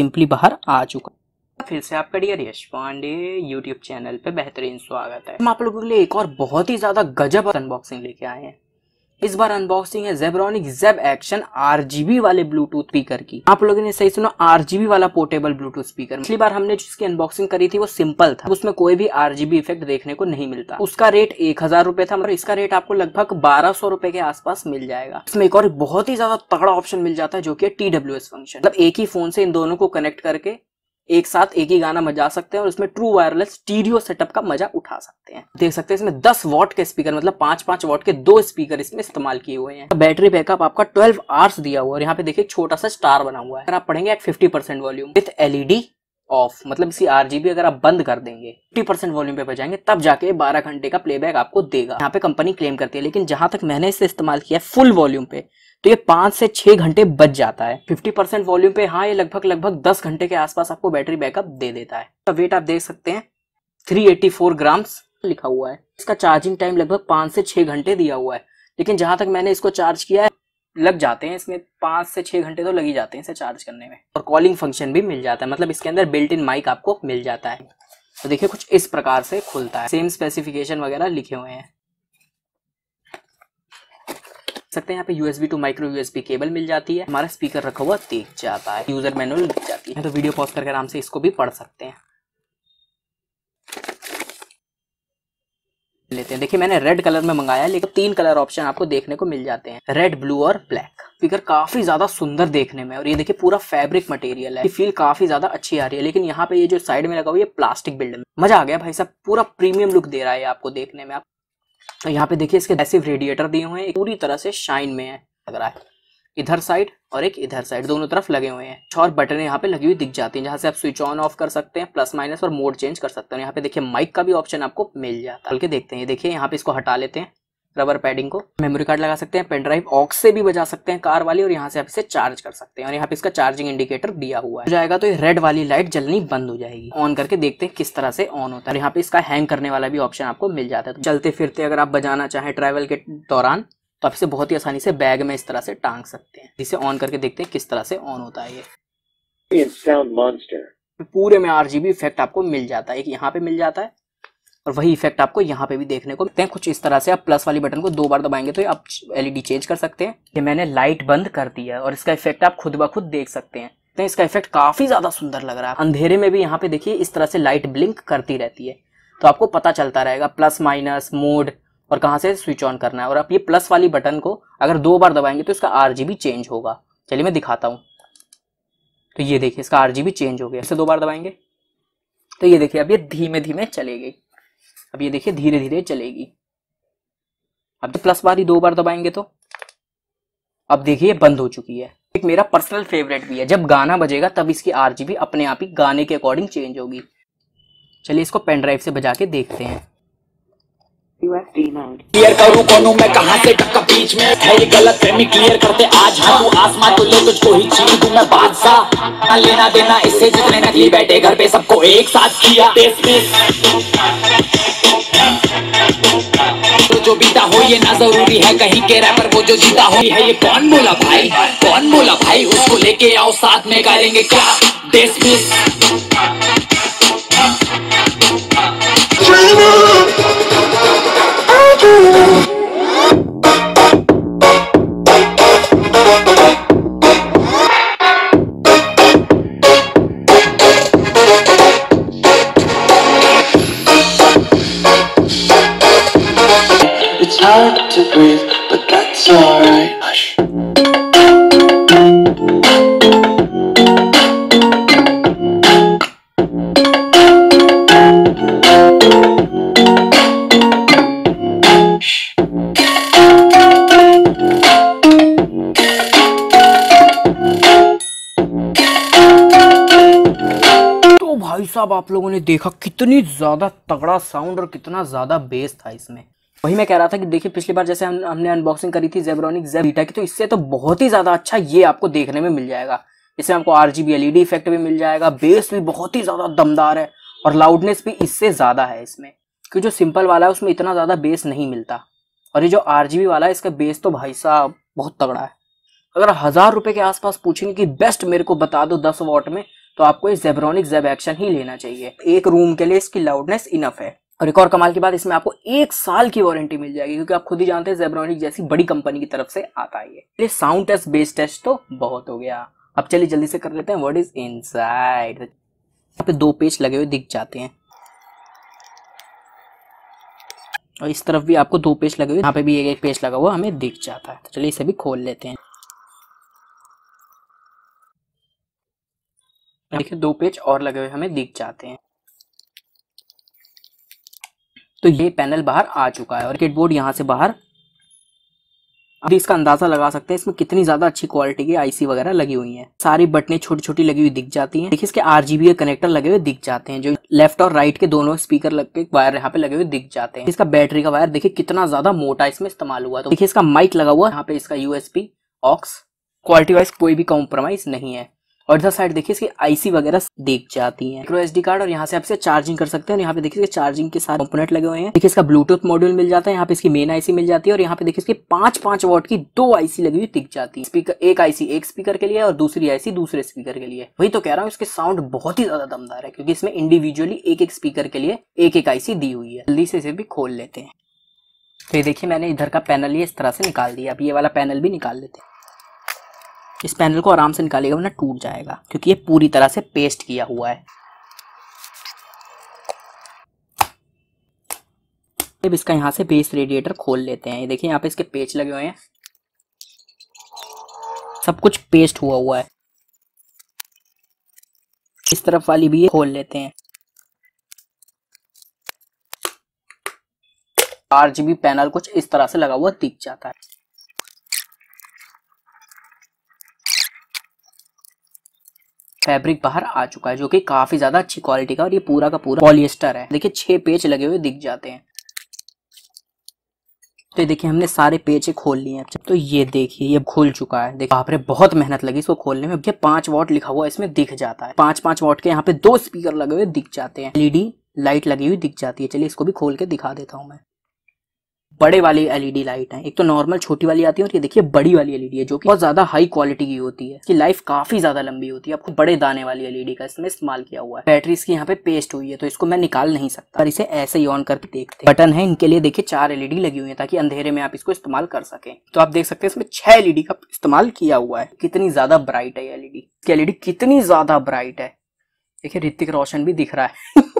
Simply बाहर आ चुका है फिर से आपका dear Yash Pandey YouTube channel पे बेहतरीन स्वागत है हम आप लोगों के लिए एक और बहुत ही ज्यादा गजब अनबॉक्सिंग लेके आए हैं इस बार अनबॉक्सिंग है जेब्रॉनिक जेब एक्शन आरजीबी वाले ब्लूटूथ स्पीकर की आप लोगों ने सही सुना आरजीबी वाला पोर्टेबल ब्लूटूथ स्पीकर पिछली बार हमने जिसकी अनबॉक्सिंग करी थी वो सिंपल था उसमें कोई भी आरजीबी इफेक्ट देखने को नहीं मिलता उसका रेट एक हजार रूपए था मगर इसका रेट आपको लगभग बारह सौ रूपये के आसपास मिल जाएगा इसमें एक और बहुत ही ज्यादा तगड़ा ऑप्शन मिल जाता है जो की टी डब्ल्यू एस फंक्शन मतलब एक ही फोन से इन दोनों को कनेक्ट करके एक साथ एक ही गाना बजा सकते हैं और इसमें ट्रू वायरलेस स्टीरियो सेटअप का मजा उठा सकते हैं देख सकते हैं इसमें 10 वॉट के स्पीकर मतलब 5 5 वॉट के दो स्पीकर इसमें इस्तेमाल किए हुए हैं बैटरी बैकअप आपका 12 आवर्स दिया हुआ है और यहाँ पे देखिए छोटा सा स्टार बना हुआ है अगर आप पढ़ेंगे at fifty percent volume with LED off मतलब इसी आरजीबी अगर आप बंद कर देंगे फिफ्टी परसेंट वॉल्यूम पे बजाएंगे तब जाके 12 घंटे का प्लेबैक आपको देगा यहाँ पे कंपनी क्लेम करती है लेकिन जहां तक मैंने इसे इस्तेमाल किया फुल वॉल्यूम पे तो ये पांच से छह घंटे बच जाता है फिफ्टी परसेंट वॉल्यूम पे हाँ ये लगभग लगभग दस घंटे के आसपास आपको बैटरी बैकअप दे देता है तो वेट आप देख सकते हैं 384 ग्राम्स लिखा हुआ है इसका चार्जिंग टाइम लगभग पांच से छह घंटे दिया हुआ है लेकिन जहां तक मैंने इसको चार्ज किया है लग जाते हैं इसमें पांच से छह घंटे तो लग ही जाते हैं इसे चार्ज करने में और कॉलिंग फंक्शन भी मिल जाता है मतलब इसके अंदर बिल्ट इन माइक आपको मिल जाता है तो देखिए कुछ इस प्रकार से खुलता है सेम स्पेसिफिकेशन वगैरह लिखे हुए हैं सकते हैं यहाँ पे USB to micro USB cable मिल जाती है हमारा स्पीकर रखा हुआ देख जाता है यूजर मैनुअल दिख जाती है तो वीडियो पॉज करके आराम से इसको भी पढ़ सकते हैं लेते हैं देखिए मैंने रेड कलर में मंगाया लेकिन तीन कलर ऑप्शन आपको देखने को मिल जाते हैं रेड ब्लू और ब्लैक स्पीकर काफी ज्यादा सुंदर देखने में और ये देखिए पूरा फैब्रिक मटेरियल है फील काफी ज्यादा अच्छी आ रही है लेकिन यहाँ पे ये जो साइड में लगा हुआ है प्लास्टिक बिल्ड में मजा आ गया भाई साहब पूरा प्रीमियम लुक दे रहा है आपको देखने में आप तो यहाँ पे देखिए इसके एसिव रेडिएटर दिए हुए हैं पूरी तरह से शाइन में है लग रहा है इधर साइड और एक इधर साइड दोनों तरफ लगे हुए हैं और बटन यहाँ पे लगी हुई दिख जाती है जहाँ से आप स्विच ऑन ऑफ कर सकते हैं प्लस माइनस और मोड चेंज कर सकते हैं यहाँ पे देखिए माइक का भी ऑप्शन आपको मिल जाता है हल्के देखते हैं देखिए यहाँ पे इसको हटा लेते हैं रबर पैडिंग को मेमोरी कार्ड लगा सकते हैं पेन ड्राइव ऑक्स से भी बजा सकते हैं कार वाली और यहाँ से आप इसे चार्ज कर सकते हैं और यहाँ पे इसका चार्जिंग इंडिकेटर दिया हुआ है जाएगा तो ये रेड वाली लाइट जलनी बंद हो जाएगी ऑन करके देखते हैं किस तरह से ऑन होता है यहाँ पे इसका हैंग करने वाला भी ऑप्शन आपको मिल जाता है तो चलते फिरते अगर आप बजाना चाहें ट्रेवल के दौरान तो आप इसे बहुत ही आसानी से बैग में इस तरह से टांग सकते हैं जिसे ऑन करके देखते हैं किस तरह से ऑन होता है ये पूरे में आर इफेक्ट आपको मिल जाता है एक यहाँ पे मिल जाता है और वही इफेक्ट आपको यहाँ पे भी देखने को मिलते हैं कुछ इस तरह से आप प्लस वाली बटन को दो बार दबाएंगे तो आप एलईडी चेंज कर सकते हैं ये मैंने लाइट बंद कर दिया और इसका इफेक्ट आप खुद ब खुद देख सकते हैं तो इसका इफेक्ट काफी ज्यादा सुंदर लग रहा है अंधेरे में भी यहाँ पे देखिए इस तरह से लाइट ब्लिंक करती रहती है तो आपको पता चलता रहेगा प्लस माइनस मोड और कहाँ से स्विच ऑन करना है और आप ये प्लस वाली बटन को अगर दो बार दबाएंगे तो इसका आर चेंज होगा चलिए मैं दिखाता हूँ तो ये देखिए इसका आर चेंज हो गया इसे दो बार दबाएंगे तो ये देखिए अब ये धीमे धीमे चले गई अब ये देखिए धीरे धीरे चलेगी अब जब तो प्लस बार ही दो बार दबाएंगे तो अब देखिए ये बंद हो चुकी है एक मेरा पर्सनल फेवरेट भी है जब गाना बजेगा तब इसकी आरजीबी अपने आप ही गाने के अकॉर्डिंग चेंज होगी चलिए इसको पेन ड्राइव से बजा के देखते हैं क्लियर करूं कौन हूं मैं कहां से टक्का बीच में है ये गलत फहमी क्लियर करते आज हाथों आसमान तो ले तुझको ही छीन दूं मैं बादशाह ना लेना देना इससे जितने नकली बैठे घर पे सबको एक साथ किया में बीता हो ये ना जरूरी है कहीं के रैपर वो जो जीता हो है ये कौन बोला भाई कौन बोला भाई उसको लेके आओ साथ में गाएंगे क्या देश में to breathe, but that's alright. Hush. तो भाई साहब आप लोगों ने देखा कितनी ज़्यादा तगड़ा साउंड और कितना ज़्यादा बेस था इसमें वही मैं कह रहा था कि देखिए पिछली बार जैसे हम हमने अनबॉक्सिंग करी थी जेब्रॉनिक जेबीटा की तो इससे तो बहुत ही ज़्यादा अच्छा ये आपको देखने में मिल जाएगा इससे आपको R G B L E D effect भी मिल जाएगा बेस भी बहुत ही ज़्यादा दमदार है और लाउडनेस भी इससे ज़्यादा है इसमें क्योंकि जो सिंपल वाला है उसमें इतना ज़्यादा बेस नहीं मिलता और ये जो आर जी बी वाला है इसका बेस तो भाई साहब बहुत तगड़ा है अगर हज़ार रुपये के आसपास पूछेंगे कि बेस्ट मेरे को बता दो दस वॉट में तो आपको ये जेब्रॉनिक जेब एक्शन ही लेना चाहिए एक रूम के लिए इसकी लाउडनेस इनफ है और एक और कमाल की बात इसमें आपको एक साल की वारंटी मिल जाएगी क्योंकि आप खुद ही जानते हैं जेब्रॉनिक जैसी बड़ी कंपनी की तरफ से आता है ये साउंड टेस्ट बेस टेस्ट तो बहुत हो गया अब चलिए जल्दी से कर लेते हैं वर्ड इज इन साइड पे दो पेज लगे हुए दिख जाते हैं और इस तरफ भी आपको दो पेज लगे हुए यहाँ पे भी एक एक पेज लगा हुआ हमें दिख जाता है तो चलिए इसे भी खोल लेते हैं देखिए दो पेज और लगे हुए हमें दिख जाते हैं तो ये पैनल बाहर आ चुका है और किट बोर्ड यहाँ से बाहर अभी इसका अंदाज़ा लगा सकते हैं इसमें कितनी ज़्यादा अच्छी क्वालिटी की आईसी वगैरह लगी हुई है सारी बटने छोटी छोटी लगी हुई दिख जाती हैं देखिए इसके आर के कनेक्टर लगे हुए दिख जाते हैं जो लेफ्ट और राइट के दोनों स्पीकर लग के वायर यहाँ पे लगे हुए दिख जाते हैं इसका बैटरी का वायर देखिए कितना ज़्यादा मोटा इसमें इस्तेमाल हुआ तो देखिए इसका माइक लगा हुआ यहाँ पे इसका यूएसपी ऑक्स क्वालिटी वाइज कोई भी कॉम्प्रोमाइज़ नहीं है और इधर साइड देखिए इसकी आईसी वगैरह देख जाती है माइक्रो एसडी कार्ड और यहाँ से आप इसे चार्जिंग कर सकते हैं और यहाँ पे देखिए इसके चार्जिंग के साथ कंपोनेंट लगे हुए हैं देखिए इसका ब्लूटूथ मॉड्यूल मिल जाता है यहाँ पे इसकी मेन आईसी मिल जाती है और यहाँ पे देखिए इसके पांच पांच वॉट की दो आईसी लगी हुई दिख जाती है स्पीकर एक आईसी एक स्पीकर के लिए और दूसरी आईसी दूसरे स्पीकर के लिए वही तो कह रहा हूँ इसके साउंड बहुत ही ज्यादा दमदार है क्योंकि इसमें इंडिविजुअली एक एक स्पीकर के लिए एक एक आईसी दी हुई है जल्दी से इसे भी खोल लेते हैं तो ये देखिए मैंने इधर का पैनल ये इस तरह से निकाल दिया अब ये वाला पैनल भी निकाल लेते हैं इस पैनल को आराम से निकालिएगा वरना टूट जाएगा क्योंकि ये पूरी तरह से पेस्ट किया हुआ है अब इसका यहाँ से बेस रेडिएटर खोल लेते हैं ये देखिए यहाँ पे इसके पेच लगे हुए हैं सब कुछ पेस्ट हुआ हुआ है इस तरफ वाली भी खोल लेते हैं आरजीबी पैनल कुछ इस तरह से लगा हुआ दिख जाता है फैब्रिक बाहर आ चुका है जो कि काफी ज्यादा अच्छी क्वालिटी का और ये पूरा का पूरा पॉलिएस्टर है देखिए छह पेज लगे हुए दिख जाते हैं तो ये देखिए हमने सारे पेज खोल लिए हैं तो ये देखिए ये खुल चुका है देखिए आपने बहुत मेहनत लगी इसको खोलने में पांच वॉट लिखा हुआ इसमें दिख जाता है पांच पांच वॉट के यहाँ पे दो स्पीकर लगे हुए दिख जाते हैं एलईडी लाइट लगी हुई दिख जाती है चलिए इसको भी खोल के दिखा देता हूँ मैं बड़े वाली एलईडी लाइट है एक तो नॉर्मल छोटी वाली आती है और ये देखिए बड़ी वाली एलईडी e है जो कि बहुत ज्यादा हाई क्वालिटी की होती है इसकी लाइफ काफी ज्यादा लंबी होती है आपको बड़े दाने वाली एलईडी e का इसमें इस्तेमाल किया हुआ है बैटरी इसकी यहाँ पे पेस्ट हुई है तो इसको मैं निकाल नहीं सकता पर इसे ऐसे ही ऑन करके देखते बटन है इनके लिए देखिए चार एलईडी e लगी हुई है ताकि अंधेरे में आप इसको इस्तेमाल कर सके तो आप देख सकते हैं इसमें छह एलईडी का इस्तेमाल किया हुआ है कितनी ज्यादा ब्राइट है एलईडी एलईडी कितनी ज्यादा ब्राइट है देखिये ऋतिक रोशन भी दिख रहा है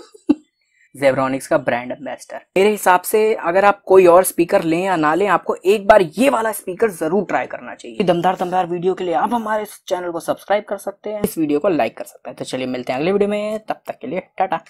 जेवरॉनिक्स का ब्रांड एम्बेसडर मेरे हिसाब से अगर आप कोई और स्पीकर लें या ना लें आपको एक बार ये वाला स्पीकर जरूर ट्राई करना चाहिए दमदार दमदार वीडियो के लिए आप हमारे चैनल को सब्सक्राइब कर सकते हैं इस वीडियो को लाइक कर सकते हैं तो चलिए मिलते हैं अगले वीडियो में तब तक के लिए टाटा